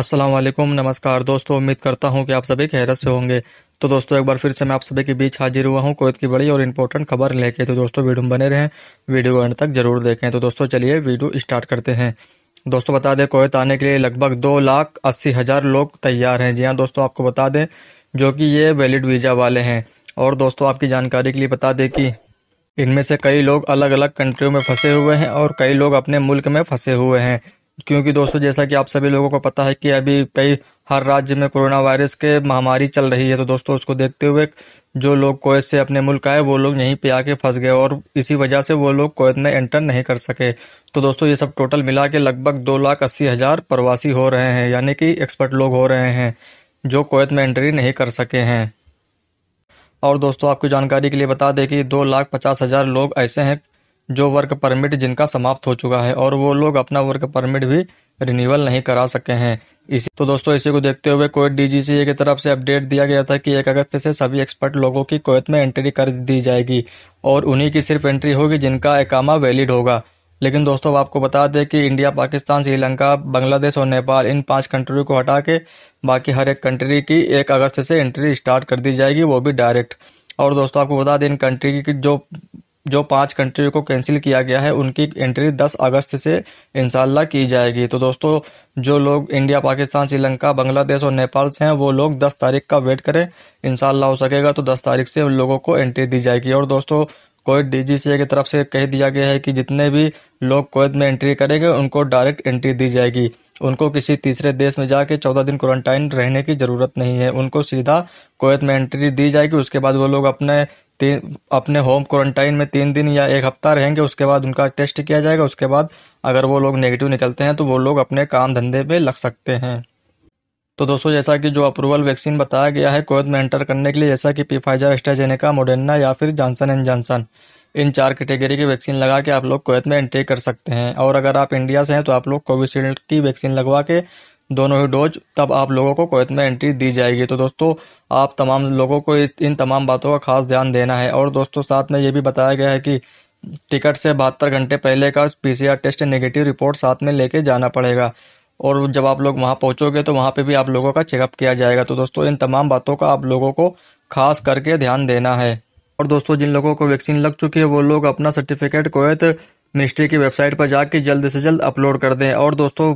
असलम नमस्कार दोस्तों उम्मीद करता हूं कि आप सभी खैरत से होंगे तो दोस्तों एक बार फिर से मैं आप सभी के बीच हाजिर हुआ हूं कोयत की बड़ी और इम्पोर्टेंट खबर लेके तो दोस्तों वीडियो में बने रहें वीडियो को एंड तक जरूर देखें तो दोस्तों चलिए वीडियो स्टार्ट करते हैं दोस्तों बता दें कोयत आने के लिए लगभग दो लाख अस्सी हज़ार लोग तैयार हैं जी हाँ दोस्तों आपको बता दें जो कि ये वैलिड वीज़ा वाले हैं और दोस्तों आपकी जानकारी के लिए बता दें कि इनमें से कई लोग अलग अलग कंट्रियों में फंसे हुए हैं और कई लोग अपने मुल्क में फंसे हुए हैं क्योंकि दोस्तों जैसा कि आप सभी लोगों को पता है कि अभी कई हर राज्य में कोरोना वायरस के महामारी चल रही है तो दोस्तों उसको देखते हुए जो लोग कोयत से अपने मुल्क आए वो लोग यहीं पे आके फंस गए और इसी वजह से वो लोग कोयत में एंटर नहीं कर सके तो दोस्तों ये सब टोटल मिला के लगभग दो लाख अस्सी हज़ार प्रवासी हो रहे हैं यानी कि एक्सपर्ट लोग हो रहे हैं जो कोयत में एंट्री नहीं कर सके हैं और दोस्तों आपकी जानकारी के लिए बता दें कि दो लाख पचास हज़ार लोग ऐसे हैं जो वर्क परमिट जिनका समाप्त हो चुका है और वो लोग अपना वर्क परमिट भी रिन्यूअल नहीं करा सके हैं इसी तो दोस्तों इसी को देखते हुए कोयत डीजीसीए की तरफ से अपडेट दिया गया था कि एक अगस्त से सभी एक्सपर्ट लोगों की कोयत में एंट्री कर दी जाएगी और उन्हीं की सिर्फ एंट्री होगी जिनका एकामा वैलिड होगा लेकिन दोस्तों आपको बता दें कि इंडिया पाकिस्तान श्रीलंका बांग्लादेश और नेपाल इन पांच कंट्री को हटा के बाकी हर एक कंट्री की एक अगस्त से एंट्री स्टार्ट कर दी जाएगी वो भी डायरेक्ट और दोस्तों आपको बता दें इन कंट्री की जो जो पांच कंट्री को कैंसिल किया गया है उनकी एंट्री 10 अगस्त से इंशाला की जाएगी तो दोस्तों जो लोग इंडिया पाकिस्तान श्रीलंका बांग्लादेश और नेपाल से हैं वो लोग 10 तारीख का वेट करें इनशाला हो सकेगा तो 10 तारीख से उन लोगों को एंट्री दी जाएगी और दोस्तों कोविड डीजीसीए की तरफ से कह दिया गया है कि जितने भी लोग कोविद में एंट्री करेंगे उनको डायरेक्ट एंट्री दी जाएगी उनको किसी तीसरे देश में जाके चौदह दिन क्वारंटाइन रहने की जरूरत नहीं है उनको सीधा कोवैत में एंट्री दी जाएगी उसके बाद वो लोग अपने अपने होम क्वारंटाइन में तीन दिन या एक हफ्ता रहेंगे उसके बाद उनका टेस्ट किया जाएगा उसके बाद अगर वो लोग नेगेटिव निकलते हैं तो वो लोग अपने काम धंधे पे लग सकते हैं तो दोस्तों जैसा कि जो अप्रूवल वैक्सीन बताया गया है कोविड में एंटर करने के लिए जैसा कि पी फाइजर मोडेना या फिर जॉनसन एंड जॉनसन इन चार कैटेगरी की वैक्सीन लगा के आप लोग कोवैत में एंट्री कर सकते हैं और अगर आप इंडिया से हैं तो आप लोग कोविशील्ड की वैक्सीन लगवा के दोनों ही डोज तब आप लोगों को कोवैत में एंट्री दी जाएगी तो दोस्तों आप तमाम लोगों को इन तमाम बातों का खास ध्यान देना है और दोस्तों साथ में ये भी बताया गया है कि टिकट से बहत्तर घंटे पहले का पीसीआर टेस्ट नेगेटिव रिपोर्ट साथ में लेके जाना पड़ेगा और जब आप लोग वहाँ पहुँचोगे तो वहाँ पे भी आप लोगों का चेकअप किया जाएगा तो दोस्तों इन तमाम बातों का आप लोगों को खास करके ध्यान देना है और दोस्तों जिन लोगों को वैक्सीन लग चुकी है वो लोग अपना सर्टिफिकेट कोवैत मिनिस्ट्री की वेबसाइट पर जाके जल्द से जल्द अपलोड कर दें और दोस्तों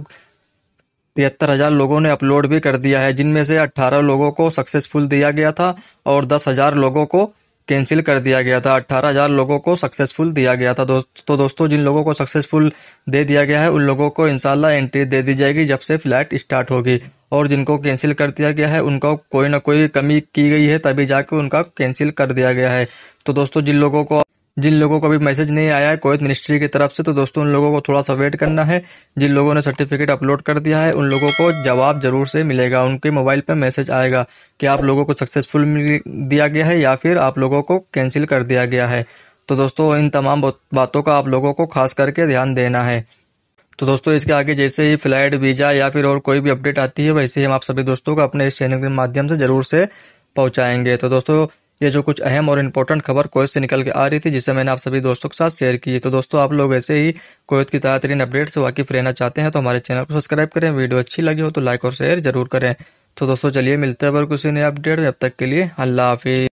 तिहत्तर हजार लोगों ने अपलोड भी कर दिया है जिनमें से अट्ठारह लोगों को सक्सेसफुल दिया गया था और दस हजार लोगों को कैंसिल कर दिया गया था अट्ठारह हजार लोगों को सक्सेसफुल दिया गया था दोस्त तो दोस्तों जिन लोगों को सक्सेसफुल दे दिया गया है उन लोगों को इनशाला एंट्री दे दी जाएगी जब से फ्लाइट स्टार्ट होगी और जिनको कैंसिल कर दिया गया है उनका कोई ना कोई कमी की गई है तभी जाके उनका कैंसिल कर दिया गया है तो दोस्तों जिन लोगों को जिन लोगों को अभी मैसेज नहीं आया है कोविद मिनिस्ट्री की तरफ से तो दोस्तों उन लोगों को थोड़ा सा वेट करना है जिन लोगों ने सर्टिफिकेट अपलोड कर दिया है उन लोगों को जवाब जरूर से मिलेगा उनके मोबाइल पर मैसेज आएगा कि आप लोगों को सक्सेसफुल दिया गया है या फिर आप लोगों को कैंसिल कर दिया गया है तो दोस्तों इन तमाम बातों का आप लोगों को खास करके ध्यान देना है तो दोस्तों इसके आगे जैसे ही फ्लाइट वीजा या फिर और कोई भी अपडेट आती है वैसे ही हम आप सभी दोस्तों को अपने इस चैनल के माध्यम से जरूर से पहुंचाएंगे तो दोस्तों ये जो कुछ अहम और इम्पोर्टेंट खबर कोयत से निकल के आ रही थी जिसे मैंने आप सभी दोस्तों के साथ शेयर की तो दोस्तों आप लोग ऐसे ही कोयत की ताजा तरीन अपडेट से वाकिफ रहना चाहते हैं तो हमारे चैनल को सब्सक्राइब करें वीडियो अच्छी लगी हो तो लाइक और शेयर जरूर करें तो दोस्तों चलिए मिलते हैं अगर किसी नए अपडेट में अब तक के लिए अल्लाह हाफिज